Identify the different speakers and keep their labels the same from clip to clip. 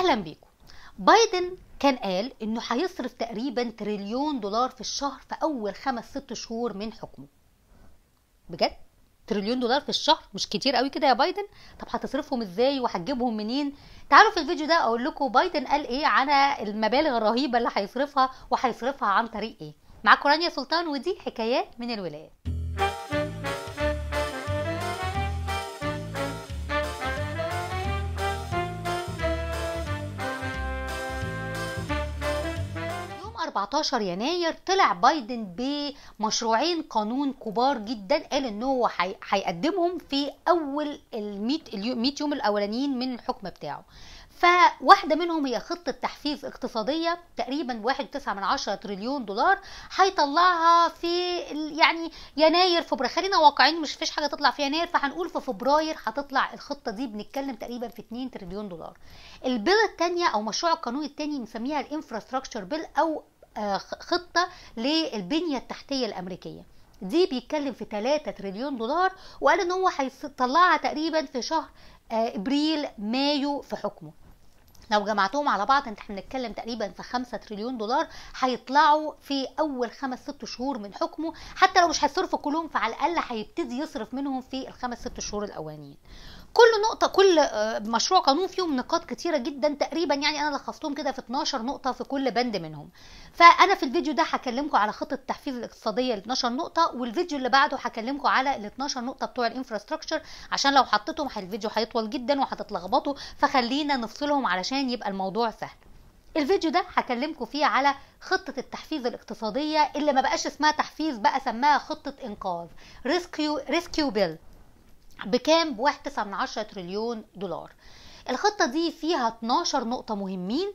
Speaker 1: اهلا بيكم بايدن كان قال انه هيصرف تقريبا تريليون دولار في الشهر في اول خمس ست شهور من حكمه بجد تريليون دولار في الشهر مش كتير قوي كده يا بايدن طب هتصرفهم ازاي وهتجيبهم منين تعالوا في الفيديو ده اقول لكم بايدن قال ايه على المبالغ الرهيبه اللي هيصرفها وهيصرفها عن طريق ايه معاكم رانيا سلطان ودي حكايات من الولايات 14 يناير طلع بايدن بمشروعين قانون كبار جدا قال ان هو هيقدمهم في اول ال 100 يوم الاولانيين من الحكم بتاعه فواحده منهم هي خطه تحفيز اقتصاديه تقريبا 1.9 من عشرة تريليون دولار هيطلعها في يعني يناير فبراير خلينا واقعين مش فيش حاجه تطلع في يناير فهنقول في فبراير هتطلع الخطه دي بنتكلم تقريبا في 2 تريليون دولار البيل الثانيه او مشروع القانون الثاني بنسميها الانفراستراكشر بيل او آه، خطة للبنية التحتية الأمريكية دي بيتكلم في 3 تريليون دولار وقال ان هو هيطلعها تقريبا في شهر آه، ابريل مايو في حكمه لو جمعتهم على بعض انت بنتكلم تقريبا في 5 تريليون دولار هيطلعوا في اول خمس ست شهور من حكمه حتى لو مش هيصرفوا كلهم فعلى الاقل هيبتدي يصرف منهم في الخمس ست شهور الاولانيين كل نقطه كل آه، مشروع قانون فيهم نقاط كتيره جدا تقريبا يعني انا لخصتهم كده في 12 نقطه في كل بند منهم فانا في الفيديو ده هكلمكم على خطه التحفيز الاقتصاديه ال 12 نقطه والفيديو اللي بعده هكلمكم على ال 12 نقطه بتوع الانفراستراكشر عشان لو حطيتهم الفيديو هيطول جدا وهتتلخبطوا فخلينا نفصلهم علشان يبقى الموضوع سهل الفيديو ده هكلمكم فيه على خطة التحفيز الاقتصادية اللي ما بقاش اسمها تحفيز بقى سماها خطة انقاذ ريسكيو ريسكيو بيل بكام ب تسعة تريليون دولار الخطة دي فيها 12 نقطة مهمين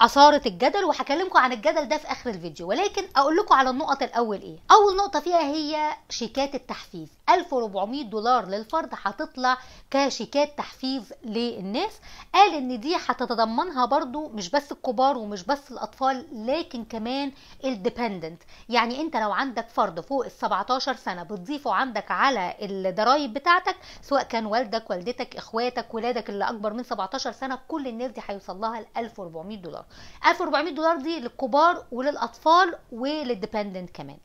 Speaker 1: اثارت الجدل وهكلمكم عن الجدل ده في اخر الفيديو ولكن اقول لكم على النقط الاول ايه اول نقطه فيها هي شيكات التحفيز 1400 دولار للفرد هتطلع كشيكات تحفيز للناس قال ان دي هتتضمنها برضو مش بس الكبار ومش بس الاطفال لكن كمان الديبندنت يعني انت لو عندك فرد فوق ال 17 سنه بتضيفه عندك على الضرايب بتاعتك سواء كان والدك والدتك اخواتك ولادك اللي اكبر من 17 سنه كل الناس دي هيوصل لها ال 1400 دولار 1400 دولار دي للكبار وللاطفال وللديبندنت كمان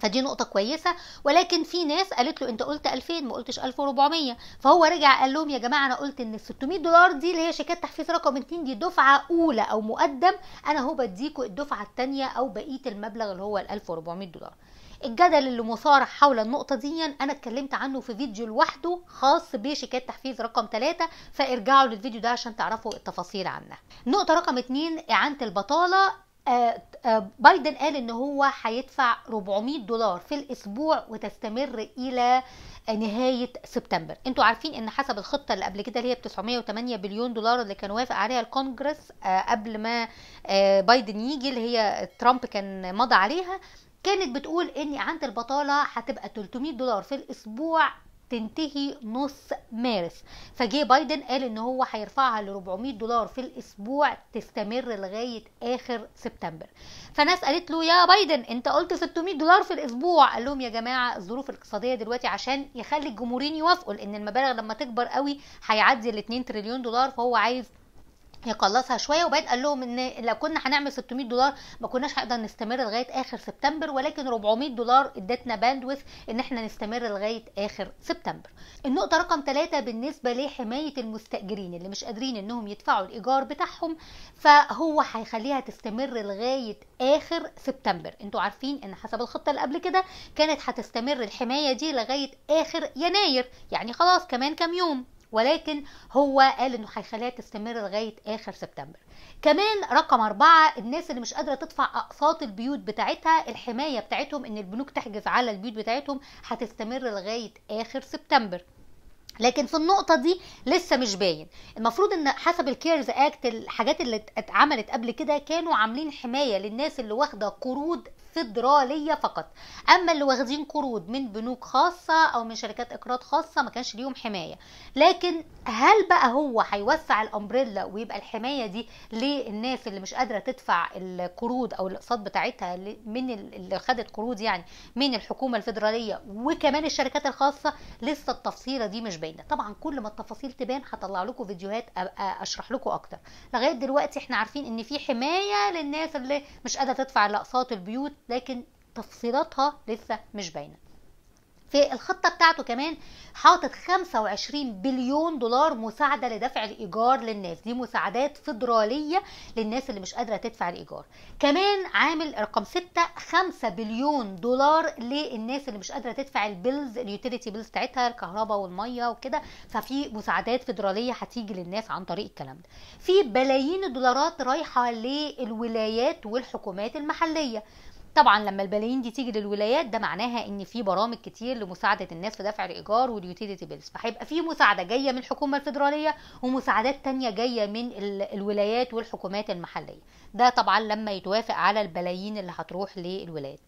Speaker 1: فدي نقطه كويسه ولكن في ناس قالت له انت قلت 2000 ما قلتش 1400 فهو رجع قال لهم يا جماعه انا قلت ان ال 600 دولار دي اللي هي شيكات تحفيز رقم 2 دي دفعه اولى او مقدم انا هو بديكوا الدفعه الثانيه او بقيه المبلغ اللي هو ال 1400 دولار الجدل اللي مثار حول النقطه دي انا اتكلمت عنه في فيديو لوحده خاص بشيكات تحفيز رقم 3 فارجعوا للفيديو ده عشان تعرفوا التفاصيل عنها نقطه رقم 2 اعانه البطاله آه، آه، بايدن قال ان هو هيدفع 400 دولار في الاسبوع وتستمر الى نهايه سبتمبر انتوا عارفين ان حسب الخطه اللي قبل كده اللي هي ب 908 بليون دولار اللي كان وافق عليها الكونجرس آه، قبل ما بايدن يجي اللي هي ترامب كان مضى عليها كانت بتقول ان عند البطاله هتبقى 300 دولار في الاسبوع تنتهي نص مارس فجي بايدن قال ان هو هيرفعها ل 400 دولار في الاسبوع تستمر لغايه اخر سبتمبر فناس قالت له يا بايدن انت قلت 600 دولار في الاسبوع قال لهم يا جماعه الظروف الاقتصاديه دلوقتي عشان يخلي الجمهورين يوافقوا لان المبالغ لما تكبر قوي هيعدي ال 2 تريليون دولار فهو عايز يقلصها شويه وبعدين قال لهم ان لو كنا هنعمل 600 دولار ما كناش هنقدر نستمر لغايه اخر سبتمبر ولكن 400 دولار ادتنا باندوث ان احنا نستمر لغايه اخر سبتمبر. النقطه رقم ثلاثة بالنسبه لحمايه المستاجرين اللي مش قادرين انهم يدفعوا الايجار بتاعهم فهو هيخليها تستمر لغايه اخر سبتمبر. انتوا عارفين ان حسب الخطه اللي قبل كده كانت هتستمر الحمايه دي لغايه اخر يناير يعني خلاص كمان كام يوم. ولكن هو قال انه هيخليها تستمر لغايه اخر سبتمبر كمان رقم أربعة الناس اللي مش قادرة تدفع أقساط البيوت بتاعتها الحماية بتاعتهم إن البنوك تحجز على البيوت بتاعتهم هتستمر لغاية آخر سبتمبر لكن في النقطه دي لسه مش باين المفروض ان حسب الكيرز اكت الحاجات اللي اتعملت قبل كده كانوا عاملين حمايه للناس اللي واخده قروض فيدراليه فقط اما اللي واخدين قروض من بنوك خاصه او من شركات اقراض خاصه ما كانش ليهم حمايه لكن هل بقى هو هيوسع الامبريلا ويبقى الحمايه دي للناس اللي مش قادره تدفع القروض او الاقساط بتاعتها من اللي خدت قروض يعني من الحكومه الفيدراليه وكمان الشركات الخاصه لسه التفصيله دي مش باينه طبعا كل ما التفاصيل تبان هطلع لكم فيديوهات اشرح لكم اكتر لغايه دلوقتي احنا عارفين ان في حمايه للناس اللي مش قادره تدفع الاقساط البيوت لكن تفصيلاتها لسه مش باينه في الخطه بتاعته كمان حاطط 25 بليون دولار مساعده لدفع الايجار للناس دي مساعدات فدراليه للناس اللي مش قادره تدفع الايجار كمان عامل رقم 6 5 بليون دولار للناس اللي مش قادره تدفع البيلز اليوتيليتي بيلز بتاعتها الكهرباء والميه وكده ففي مساعدات فدراليه هتيجي للناس عن طريق الكلام ده في بلايين الدولارات رايحه للولايات والحكومات المحليه طبعا لما البلايين دي تيجي للولايات ده معناها ان في برامج كتير لمساعده الناس في دفع الايجار واليوتيليتي بيلز فهيبقى في مساعده جايه من الحكومه الفدراليه ومساعدات تانية جايه من الولايات والحكومات المحليه ده طبعا لما يتوافق على البلايين اللي هتروح للولايات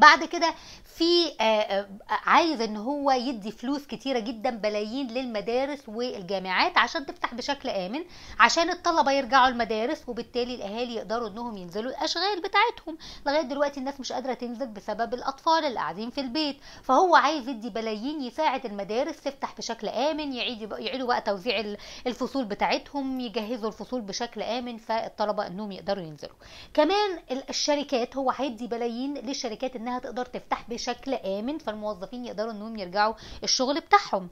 Speaker 1: بعد كده في آه، آه، عايز ان هو يدي فلوس كتيره جدا بلايين للمدارس والجامعات عشان تفتح بشكل امن عشان الطلبه يرجعوا المدارس وبالتالي الاهالي يقدروا انهم ينزلوا الاشغال بتاعتهم لغايه دلوقتي الناس مش قادره تنزل بسبب الاطفال اللي قاعدين في البيت فهو عايز يدي بلايين يساعد المدارس تفتح بشكل امن يعيد يعيدوا بقى توزيع الفصول بتاعتهم يجهزوا الفصول بشكل امن فالطلبه انهم يقدروا ينزلوا كمان الشركات هو هيدي بلايين للشركات انها انها تقدر تفتح بشكل امن فالموظفين يقدروا انهم يرجعوا الشغل بتاعهم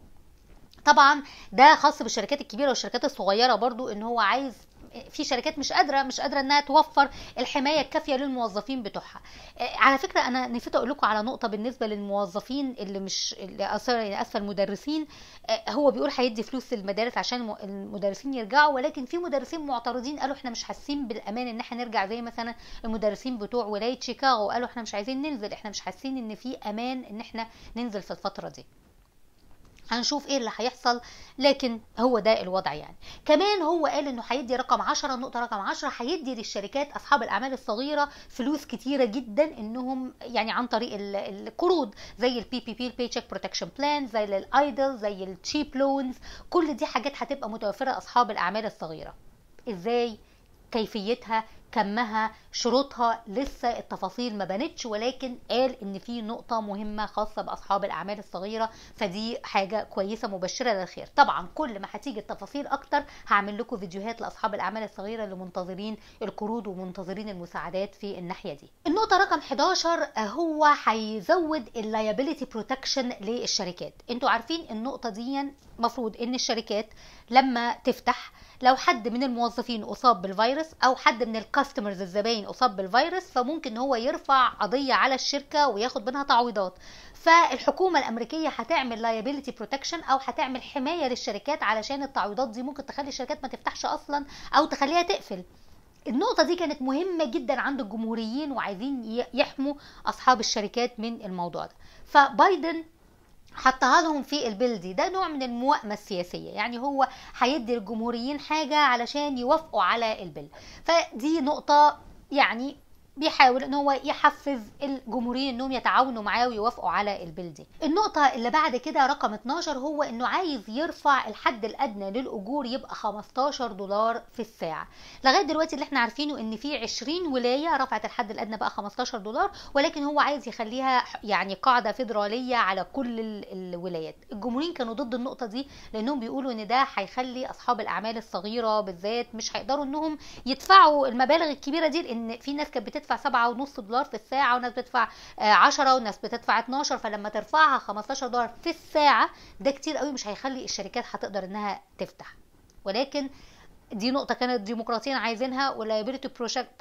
Speaker 1: طبعا ده خاص بالشركات الكبيره والشركات الصغيره برضو ان هو عايز في شركات مش قادره مش قادره انها توفر الحمايه الكافيه للموظفين بتوعها آه، على فكره انا نسيت اقول لكم على نقطه بالنسبه للموظفين اللي مش اللي يعني اسف المدرسين آه، هو بيقول هيدي فلوس للمدارس عشان المدرسين يرجعوا ولكن في مدرسين معترضين قالوا احنا مش حاسين بالامان ان احنا نرجع زي مثلا المدرسين بتوع ولايه شيكاغو قالوا احنا مش عايزين ننزل احنا مش حاسين ان في امان ان احنا ننزل في الفتره دي هنشوف ايه اللي هيحصل لكن هو ده الوضع يعني كمان هو قال انه هيدي رقم 10 النقطه رقم 10 هيدي للشركات اصحاب الاعمال الصغيره فلوس كتيره جدا انهم يعني عن طريق القروض زي البي بي بي البي تشيك بروتكشن بلان زي الايدل زي التشيب لونز كل دي حاجات هتبقى متوفره لاصحاب الاعمال الصغيره ازاي كيفيتها كمها شروطها لسه التفاصيل ما بنتش ولكن قال ان في نقطه مهمه خاصه باصحاب الاعمال الصغيره فدي حاجه كويسه مبشره للخير طبعا كل ما هتيجي التفاصيل اكتر هعمل لكم فيديوهات لاصحاب الاعمال الصغيره اللي منتظرين القروض ومنتظرين المساعدات في الناحيه دي النقطه رقم 11 هو هيزود اللايبيليتي بروتكشن للشركات انتوا عارفين النقطه دي مفروض ان الشركات لما تفتح لو حد من الموظفين اصاب بالفيروس او حد من الكاستمرز الزباين اصاب بالفيروس فممكن هو يرفع قضيه على الشركه وياخد منها تعويضات فالحكومه الامريكيه هتعمل لايبيليتي بروتكشن او هتعمل حمايه للشركات علشان التعويضات دي ممكن تخلي الشركات ما تفتحش اصلا او تخليها تقفل النقطه دي كانت مهمه جدا عند الجمهوريين وعايزين يحموا اصحاب الشركات من الموضوع ده فبايدن حطها لهم في البيل دي ده نوع من الموائمه السياسيه يعني هو هيدي الجمهوريين حاجه علشان يوافقوا على البيل فدي نقطه يعني بيحاول ان هو يحفز الجمهوريين انهم يتعاونوا معاه ويوافقوا على البيل دي النقطه اللي بعد كده رقم 12 هو انه عايز يرفع الحد الادنى للاجور يبقى 15 دولار في الساعه لغايه دلوقتي اللي احنا عارفينه ان في 20 ولايه رفعت الحد الادنى بقى 15 دولار ولكن هو عايز يخليها يعني قاعده فيدراليه على كل الولايات الجمهوريين كانوا ضد النقطه دي لانهم بيقولوا ان ده هيخلي اصحاب الاعمال الصغيره بالذات مش هيقدروا انهم يدفعوا المبالغ الكبيره دي لان في ناس كانت بتدفع 7.5 دولار في الساعه وناس بتدفع 10 آه، وناس بتدفع 12 فلما ترفعها 15 دولار في الساعه ده كتير قوي مش هيخلي الشركات هتقدر انها تفتح ولكن دي نقطه كانت الديمقراطيين عايزينها والليبرتي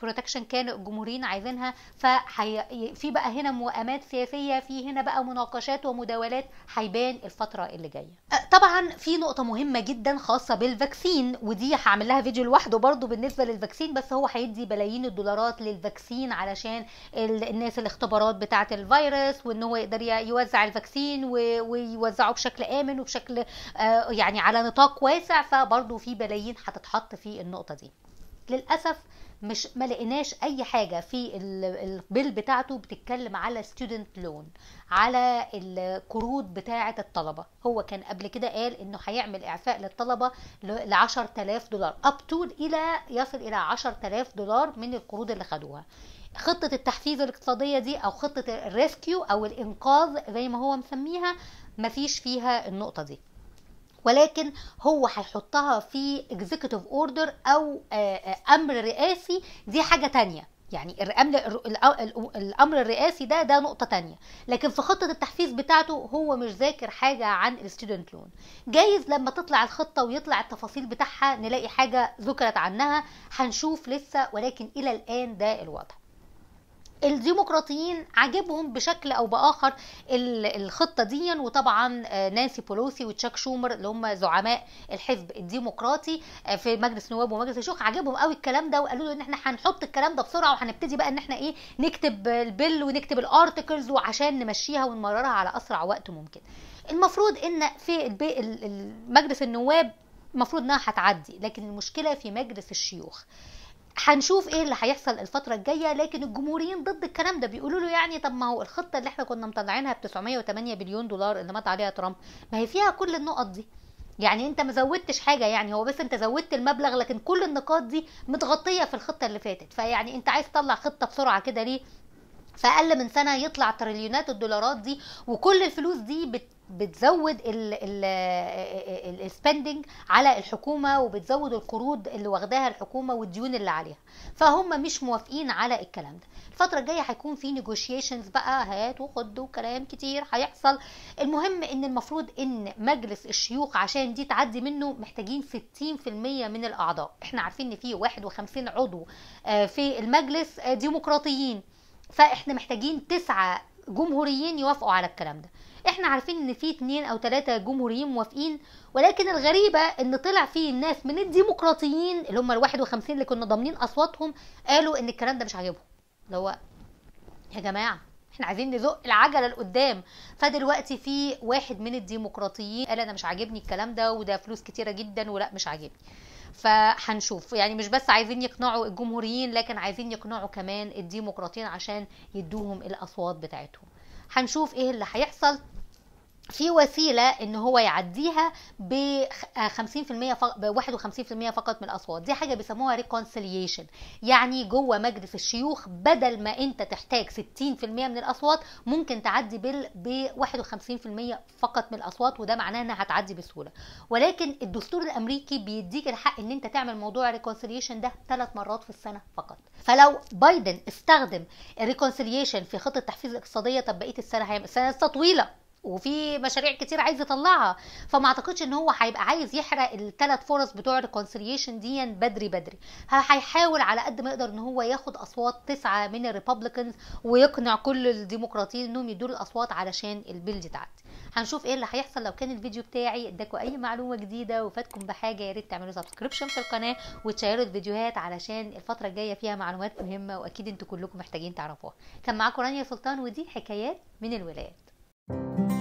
Speaker 1: بروتكشن كان الجمهوريين عايزينها فحي... في بقى هنا مؤامات سياسيه في هنا بقى مناقشات ومداولات هيبان الفتره اللي جايه أه، طبعا في نقطه مهمه جدا خاصه بالفاكسين ودي هعمل لها فيديو لوحده برضو بالنسبه للفاكسين بس هو هيدي بلايين الدولارات للفاكسين علشان الناس الاختبارات بتاعه الفيروس وان هو يقدر يوزع الفاكسين و... ويوزعه بشكل امن وبشكل أه، يعني على نطاق واسع فبرضو في بلايين هتتحط تتحط في النقطه دي للاسف مش ما لقيناش اي حاجه في البيل بتاعته بتتكلم على ستودنت لون على القروض بتاعه الطلبه هو كان قبل كده قال انه هيعمل اعفاء للطلبه ل 10000 دولار اب تو الى يصل الى 10000 دولار من القروض اللي خدوها خطه التحفيز الاقتصاديه دي او خطه الريسكيو او الانقاذ زي ما هو مسميها مفيش فيها النقطه دي ولكن هو هيحطها في اكزيكتيف اوردر او آه، آه، امر رئاسي دي حاجه تانية يعني الامر الرئاسي ده ده نقطه تانية لكن في خطه التحفيز بتاعته هو مش ذاكر حاجه عن الستودنت لون جايز لما تطلع الخطه ويطلع التفاصيل بتاعها نلاقي حاجه ذكرت عنها هنشوف لسه ولكن الى الان ده الوضع الديمقراطيين عجبهم بشكل او باخر الخطه دي وطبعا آه، نانسي بولوسي وتشاك شومر اللي هم زعماء الحزب الديمقراطي آه، في مجلس النواب ومجلس الشيوخ عجبهم قوي الكلام ده وقالوا له ان احنا هنحط الكلام ده بسرعه وهنبتدي بقى ان احنا ايه نكتب البيل ونكتب الارتكلز وعشان نمشيها ونمررها على اسرع وقت ممكن المفروض ان في مجلس النواب المفروض انها هتعدي لكن المشكله في مجلس الشيوخ هنشوف ايه اللي هيحصل الفتره الجايه لكن الجمهوريين ضد الكلام ده بيقولوا له يعني طب ما هو الخطه اللي احنا كنا مطلعينها ب 908 بليون دولار اللي مات عليها ترامب ما هي فيها كل النقط دي يعني انت ما زودتش حاجه يعني هو بس انت زودت المبلغ لكن كل النقاط دي متغطيه في الخطه اللي فاتت فيعني انت عايز تطلع خطه بسرعه كده ليه في اقل من سنه يطلع تريليونات الدولارات دي وكل الفلوس دي بت بتزود السبندنج على الحكومه وبتزود القروض اللي واخداها الحكومه والديون اللي عليها فهم مش موافقين على الكلام ده الفتره الجايه هيكون في نيجوشيشنز بقى هات وخد وكلام كتير هيحصل المهم ان المفروض ان مجلس الشيوخ عشان دي تعدي منه محتاجين 60% من الاعضاء احنا عارفين ان في 51 عضو آه، في المجلس آه، ديمقراطيين فاحنا محتاجين تسعة جمهوريين يوافقوا على الكلام ده احنا عارفين ان في اتنين او تلاتة جمهوريين موافقين ولكن الغريبة ان طلع في ناس من الديمقراطيين اللي هم الواحد وخمسين اللي كنا ضامنين اصواتهم قالوا ان الكلام ده مش عاجبهم اللي هو يا جماعة احنا عايزين نزق العجلة لقدام فدلوقتي في واحد من الديمقراطيين قال انا مش عاجبني الكلام ده وده فلوس كتيرة جدا ولا مش عاجبني فهنشوف يعني مش بس عايزين يقنعوا الجمهوريين لكن عايزين يقنعوا كمان الديمقراطيين عشان يدوهم الاصوات بتاعتهم هنشوف ايه اللي هيحصل في وسيله ان هو يعديها ب 50% آه، ب 51% فقط من الاصوات دي حاجه بيسموها ريكونسيليشن يعني جوه مجلس الشيوخ بدل ما انت تحتاج 60% من الاصوات ممكن تعدي بال ب 51% فقط من الاصوات وده معناه انها هتعدي بسهوله ولكن الدستور الامريكي بيديك الحق ان انت تعمل موضوع الريكونسيليشن ده ثلاث مرات في السنه فقط فلو بايدن استخدم الريكونسيليشن في خطه التحفيز الاقتصاديه طب بقيه السنه هيعمل السنه لسه طويله وفي مشاريع كتير عايز يطلعها فما اعتقدش ان هو هيبقى عايز يحرق الثلاث فرص بتوع الكونسيليشن دي بدري بدري هيحاول على قد ما يقدر ان هو ياخد اصوات تسعه من الريببلكنز ويقنع كل الديمقراطيين انهم يدوا الاصوات علشان البيل دي تعدي هنشوف ايه اللي هيحصل لو كان الفيديو بتاعي اداكوا اي معلومه جديده وفاتكم بحاجه يا ريت تعملوا سبسكريبشن في القناه وتشيروا الفيديوهات علشان الفتره الجايه فيها معلومات مهمه واكيد انتوا كلكم محتاجين تعرفوها كان معاكم رانيا سلطان ودي حكايات من الولايات thank you